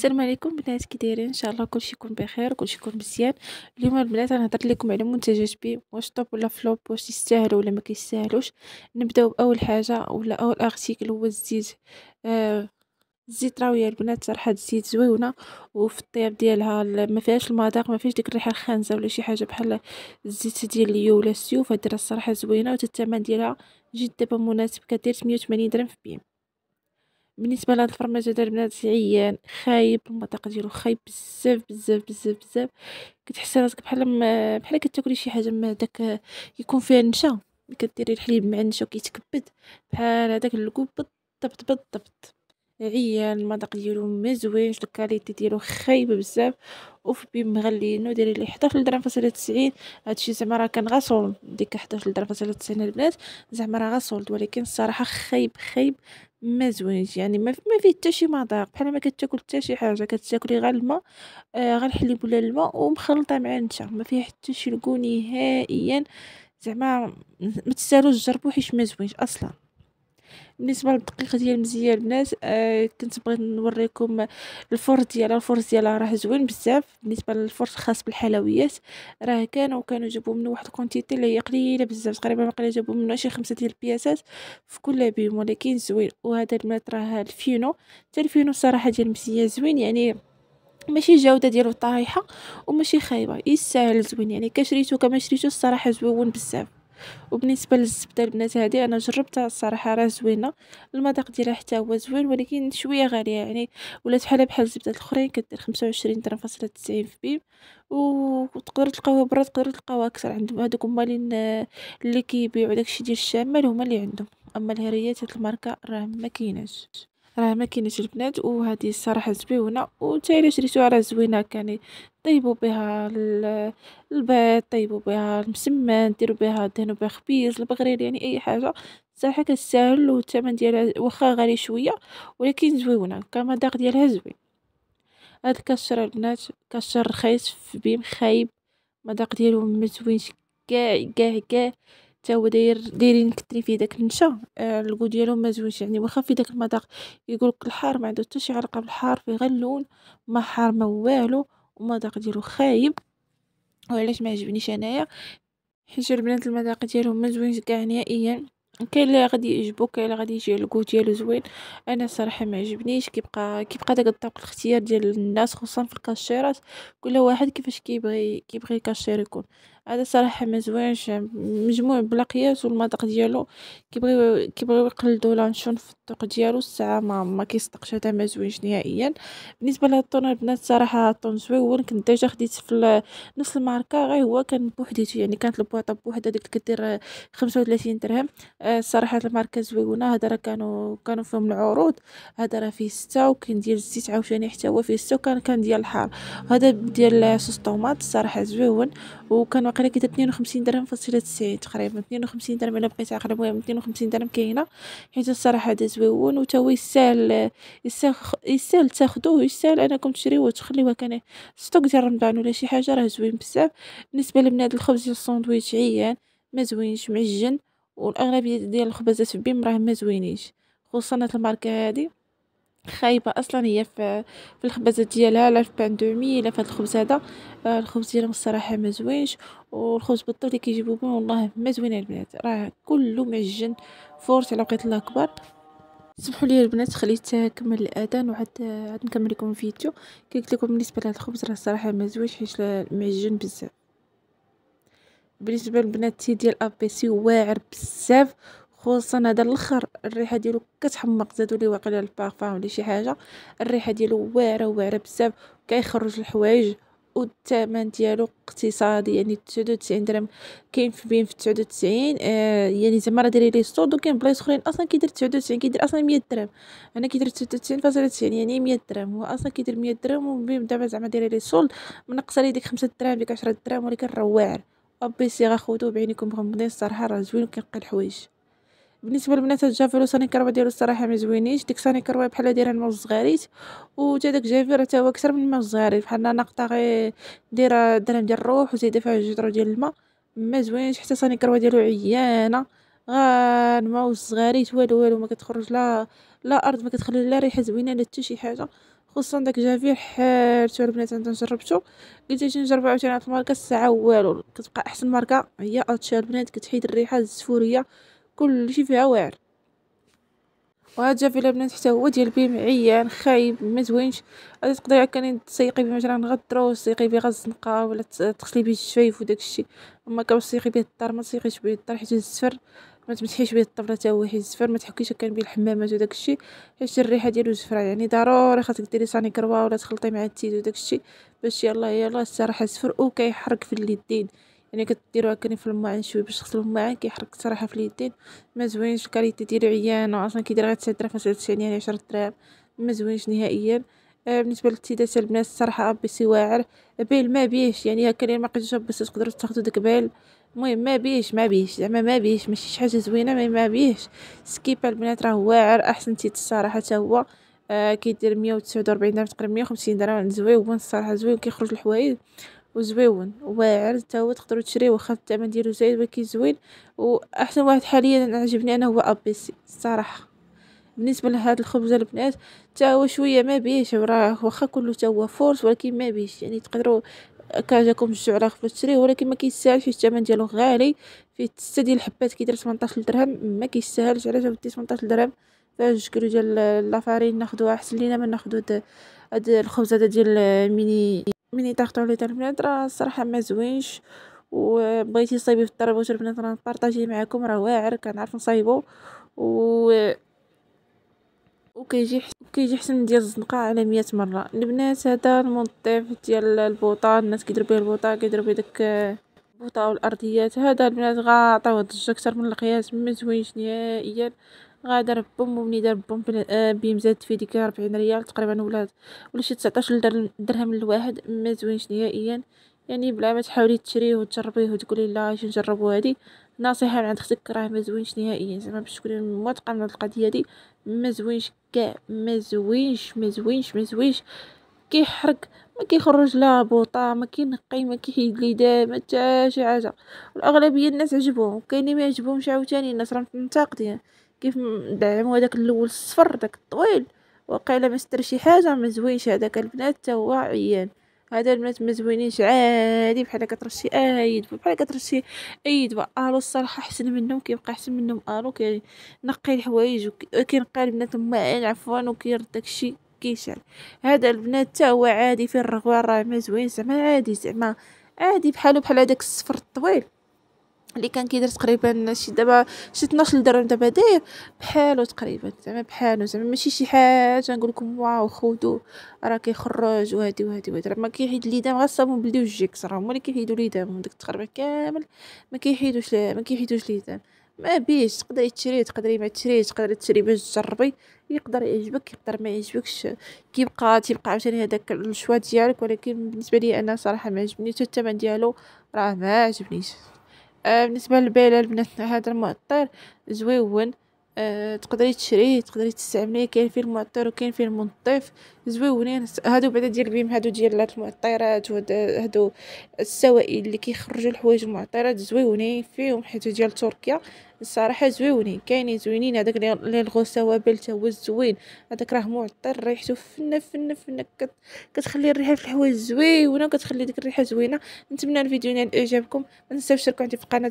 السلام عليكم بنات كي دايرين ان شاء الله كلشي يكون بخير وكلشي يكون مزيان اليوم البنات انا هضرت لكم على منتجات بي واش طوب ولا فلوب واش يستاهلوا ولا ما كيستاهلوش نبداو باول حاجه ولا اول ارتيكل هو الزيت آه الزيت راويه البنات صراحه الزيت زويونه وفي الطياب ديالها ما فيهاش المذاق ما فيهش ديك الريحه الخانزه ولا شي حاجه بحال الزيت ديال اليو ولا السيوف هاد الصراحه زوينه والثمن ديالها جد دابا مناسب كدير 180 درهم في بيم بالنسبه لهاد الفرماج ديال البنات عيان خايب المذاق ديالو خايب بزاف بزاف بزاف بزاف كتحسي راسك بحال بحال كتاكلي شي حاجه ما داك يكون فيها النشا كديري الحليب مع النشا وكيتكبد بحال هذاك الكوب بالضبط بالضبط عيان المذاق ديالو ما زوينش الكاليتي ديالو خايبه بزاف وفي بيم مغلينو داير لي 11 درهم فاصله 90 هادشي زعما راه كان غاسول ديك 11 درهم فاصله 90 البنات زعما راه غاسول ولكن الصراحه خايب خايب ما زوينش يعني ما فيه حتى شي مذاق بحال ما كتاكل حتى شي حاجه كتاكلي غير الماء آه، غير الحليب ولا الماء ومخلطه مع النشا ما فيه حتى شي لقوني نهائيا زعما ما تسالوش جربوه حيت ما زوينش اصلا بالنسبه للدقيق ديال مزيان البنات آه كنت بغيت نوريكم الفرن ديالها الفرن ديالها راه زوين بزاف بالنسبه للفرن خاص بالحلويات راه كانوا وكانوا جابوا منه واحد الكونتيتي اللي هي قليله بزاف تقريبا باقي جابوا منه شي خمسه ديال البياسات في كل بهم ولكن زوين وهذا البنات راه الفينو حتى الفينو الصراحه ديال مزيان زوين يعني ماشي الجوده ديالو طايحه وماشي خايبه يستاهل زوين يعني كشريتو كما شريتو الصراحه زوين بزاف وبالنسبه للزبده البنات هذه انا جربتها الصراحه راه زوينه المذاق ديالها حتى هو زوين ولكن شويه غاليه يعني ولات بحال بحال الزبده الاخرين كدير 25 درهم فاصله 90 في بيم وتقدر تلقاوها برا تقدر تلقاوها اكثر عندهم هذوك هما اللي كيبيعوا داكشي ديال الشمال هما اللي عندهم اما الهريات هاد الماركه راه ما كايناش راه ما كاينش البنات وهذه الصراحه زويونه حتى الا شريتوها راه زوينه كاني طيبوا بها البيض طيبوا بها المسمن ديروا بها دهنوا بها خبيز البغرير يعني اي حاجه صراحه كتستاهل والثمن ديالها واخا غالي شويه ولكن زويونه كمذاق ديالها زوين هاد الكشر البنات كشر رخيص في بيم خايب المذاق ديالو ما زوينش كاع كاع كاع حتى هو داير دايرين كثرين فيه داك النشا آه، الكو ديالو ما زوينش يعني واخا في داك المذاق يقولك الحار ما عنده حتى شي علاقه بالحار فيه غير اللون ما حار ما والو ومذاق ديالو خايب وعلاش ما عجبنيش انايا حيت البنات المذاق ديالهم ما زوينش كاع نهائيا كاين اللي غادي يعجبو كاين اللي غادي يجي الكو ديالو زوين انا الصراحه ما عجبنيش كيبقى كيبقى داك الطبق الاختيار ديال الناس خصوصا في الكاشيرات كل واحد كيفاش كيبغي كيبغي الكاشير يكون هذا صراحه ما زوينش مجموع بلا قياس والمذاق ديالو كيبغيو كيبغيو يقلدوا لانشون في الطوق ديالو الساعه ما ما كيصدقش هذا ما زوينش نهائيا بالنسبه لهاد الطونر البنات صراحه طون زويون كنت ديجا خديت في نفس الماركه غير هو كان بوحديتو يعني كانت البواطه بوحدها ديك كدير 35 درهم الصراحه آه، الماركه زويونه هذا راه كانوا كانوا فيهم العروض هذا راه فيه ستة وكاين ديال الزيت عاوتاني حتى هو فيه ستة وكان كان ديال الحار هذا ديال صوص طوماط صراحة زويون وكانوا واقيلا كانت 52 درهم فاصلة تسعين تقريبا 52 درهم الا بقيت عاقله المهم 52 درهم كاينه حيت الصراحه هذا زويون وتا هو يستاهل يستاهل تاخذوه يستاهل انكم تشريوه وتخليوه كان ستوك ديال رمضان ولا شي حاجه راه زوين بزاف بالنسبه لبنات الخبز ديال الساندويتش عيان ما زوينش معجن والاغلبيه ديال الخبزات في بيم راه ما زوينينش خصوصا هاد الماركه هادي خايبه اصلا هي في, في الخبزه ديالها لا في باندومي لا في هاد الخبز هذا آه، الخبز ديالهم الصراحه ما زوينش والخبز بالطو اللي كيجيبو بهم والله ما زوين البنات راه كله معجن فورت على وقيت الله اكبر سمحوا لي البنات خليت كمل الاذان وعاد عاد نكمل لكم الفيديو كي قلت لكم بالنسبه لهاد الخبز راه الصراحه ما زوينش حيت معجن بزاف بالنسبه للبنات تي ديال ابي سي واعر بزاف خصوصا هذا الاخر الريحه ديالو كتحمق زادوا ليه واقيلا البارفان ولا شي حاجه الريحه ديالو واعره واعره بزاف كيخرج الحوايج والثمن ديالو اقتصادي يعني 99 درهم كاين في بين في 99 آه يعني زعما راه داير ليه سود وكاين بلايص اخرين اصلا كيدير 99 كيدير اصلا 100 درهم انا كيدير 99.90 يعني 100 درهم هو اصلا كيدير 100 درهم وبين دابا زعما داير ليه سول منقصه لي ديك 5 درهم ديك 10 درهم ولكن راه واعر ابي سي غاخذوه بعينكم بغنبني الصراحه راه زوين وكينقي الحوايج بالنسبه للبنات هاد الجافير وصاني كروا ديالو الصراحه ما زوينينش ديك صاني كروا بحال دايره الموز الصغاريت و داك جافير حتى هو اكثر من الموز الصغاريت بحال ناقطه غير دايره درهم ديال الروح وزيد فيها جوج ديال الماء ما زوينش حتى صاني كروا ديالو عيانه الموز الصغاريت والو والو ما كتخرج لا لا ارض ما كتخلي لا ريحه زوينه لا حتى شي حاجه خصوصا داك جافير حارتو البنات عندنا جربتو قلت شي نجرب عاوتاني هاد الماركه الساعه والو كتبقى احسن ماركه هي اوتشال البنات كتحيد الريحه الزفوريه كل شي فيها واعر وهاد جافي لبنان حتى هو ديال بيم عيان خايب ما زوينش غادي تقدري كاني تسيقي به مثلا غدرو تسيقي به غزنقة ولا تغسلي به الشفايف وداك الشيء اما كنبغي تسيقي به الدار ما تسيقيش به الدار حيت الزفر ما تمسحيش به الطبله حتى هو حيت الزفر ما تحكيش هكا به الحمامات وداك الشيء حيت الريحه ديالو زفره يعني ضروري خاصك ديري صاني كروا ولا تخلطي مع التيد وداك الشيء باش يلاه يلاه الصراحه الزفر وكيحرق في اليدين يعني كديروا هكا يعني في الماء شويه باش تغسلوا الماعن كيحرق صراحه في اليدين ما زوينش الكاليتي ديالو عيانه اصلا كيدير غير 9 دراهم 9 يعني 10 دراهم ما زوينش نهائيا آه بالنسبه للتيدات البنات الصراحه ابي سي واعر بيل ما بيش يعني هكا ما قدرتش بس تقدروا تاخذوا داك بيل المهم ما بيش ما بيش زعما ما بيش ماشي شي حاجه زوينه مي ما بيش سكيب البنات راه واعر احسن تيت الصراحه حتى هو آه كيدير 149 درهم تقريبا 150 درهم زوين الصراحه زوين كيخرج الحوايج وزويون واعر هو تقدرو تشريه واخا الثمن ديالو زايد ولكن زوين واحسن واحد حاليا عجبني انا هو ابيسي الصراحه بالنسبه لهاد الخبزه البنات تا هو شويه ما بيش راه واخا كله تا هو فورس ولكن ما بيش يعني تقدروا كاجاكم الجوع راه خفلو تشريه ولكن ما كيستاهلش الثمن ديالو غالي فيه 6 ديال الحبات كيدير 18 درهم ما كيستاهلش علاش ب 18 درهم فاش كيلو ديال لافارين ناخدوها احسن لينا ما ناخدو هاد الخبزه ديال ميني ملي تحطو عليه تاع البنات راه الصراحه ما زوينش وبغيتي تصايبي في الطربوش البنات راه نبارطاجيه معكم راه واعر كنعرف نصايبو و وكيجي كيجي حسن ديال الزنقه على 100 مره البنات هذا المنظف ديال البوطه الناس كيديروا به البوطه كيديروا به داك البوطه والارضيات هذا البنات هاد ضجه اكثر من القياس ما زوينش نهائيا غادر بوم ومني دار بوم آه، في ديك ربعين ريال تقريبا ولا ولا شي تسعطاش درهم الواحد ما زوينش نهائيا يعني بلا ما تحاولي تشريه وتجربيه وتقولي لا اش نجربو هادي نصيحه من عند اختك راه ما زوينش نهائيا زعما باش تكوني من هاد القضيه هادي ما زوينش كاع ما زوينش ما زوينش ما زوينش كيحرق ما كيخرج لا بوطا ما كينقي ما كيحيد لي ما حتى شي حاجه الاغلبيه الناس عجبهم كاين اللي ما يعجبهمش عاوتاني الناس راهم منتقدين كيف دعمو هداك الاول الصفر داك الطويل وقيلا ما استر شي حاجه ما زوينش هداك البنات حتى هو عيان هذا البنات ما زوينينش عادي بحال كترشي اي دبا بحال كترشي اي دبا الو الصراحه احسن منهم كيبقى احسن منهم الو كي نقي الحوايج وكينقي البنات ما عفوا وكيرد داكشي كيشعل هذا البنات حتى هو عادي في الرغوه راه ما زوين زعما عادي زعما عادي بحالو بحال هداك الصفر الطويل اللي كان كيدير تقريبا شي دابا شي 12 درهم دابا داير بحالو تقريبا زعما بحالو زعما ماشي شي حاجه نقول لكم واو خودو راه كيخرج وهادي وهادي وهادي ما كيحيد لي دام غير الصابون بلدي وجيك راه هما اللي كيحيدو دام ديك التقربه كامل ما كيحيدوش ما كيحيدوش لي دام ما بيش تقدري تشري تقدري ما تشري تقدري تشري باش تجربي يقدر يعجبك يقدر ما يعجبكش كيبقى تيبقى عاوتاني هذاك الشوا ديالك ولكن بالنسبه لي انا صراحه ما عجبنيش الثمن ديالو راه ما عجبنيش آه بالنسبه للبلال بنات هذا المؤطر زويون آه، تقدري تشريه تقدري تستعمليه كاين فيه المعطر وكاين فيه المنظف زويونين هادو بعدا ديال بيم هادو ديال المعطرات هادو السوائل اللي كيخرجوا الحوايج المعطرات زويونين فيهم حيت ديال تركيا الصراحه زويونين كاينين زوينين هذاك لي سوابل تا هو زوين هذاك راه معطر ريحته فنه فنه فنه كتخلي الريحه في الحوايج زويونه وكتخلي ديك الريحه زوينه نتمنى الفيديو ينال اعجابكم ما تنساوش تشاركوا عندي في القناه